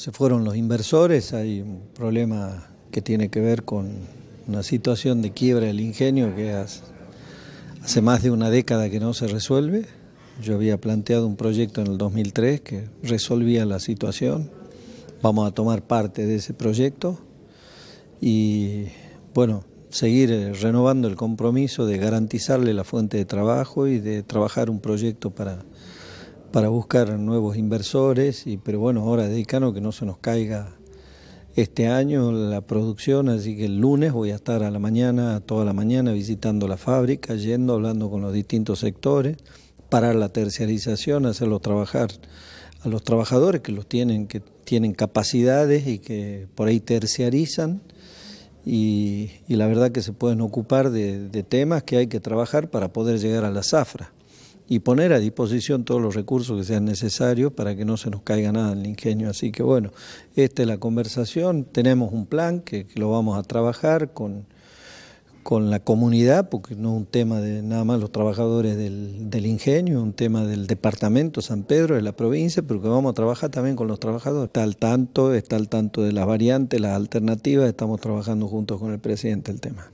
Se fueron los inversores, hay un problema que tiene que ver con una situación de quiebra del ingenio que hace más de una década que no se resuelve. Yo había planteado un proyecto en el 2003 que resolvía la situación. Vamos a tomar parte de ese proyecto y, bueno, seguir eh, renovando el compromiso de garantizarle la fuente de trabajo y de trabajar un proyecto para para buscar nuevos inversores, y, pero bueno, ahora dedicano que no se nos caiga este año la producción, así que el lunes voy a estar a la mañana, toda la mañana visitando la fábrica, yendo, hablando con los distintos sectores, parar la terciarización, hacerlo trabajar a los trabajadores que los tienen, que tienen capacidades y que por ahí terciarizan. Y, la verdad que se pueden ocupar de, de temas que hay que trabajar para poder llegar a la zafra y poner a disposición todos los recursos que sean necesarios para que no se nos caiga nada en el ingenio. Así que bueno, esta es la conversación, tenemos un plan que, lo vamos a trabajar con, con la comunidad, porque no es un tema de nada más los trabajadores del, ingenio, es un tema del departamento San Pedro, de la provincia, pero que vamos a trabajar también con los trabajadores. Está al tanto, está al tanto de las variantes, las alternativas, estamos trabajando juntos con el presidente el tema.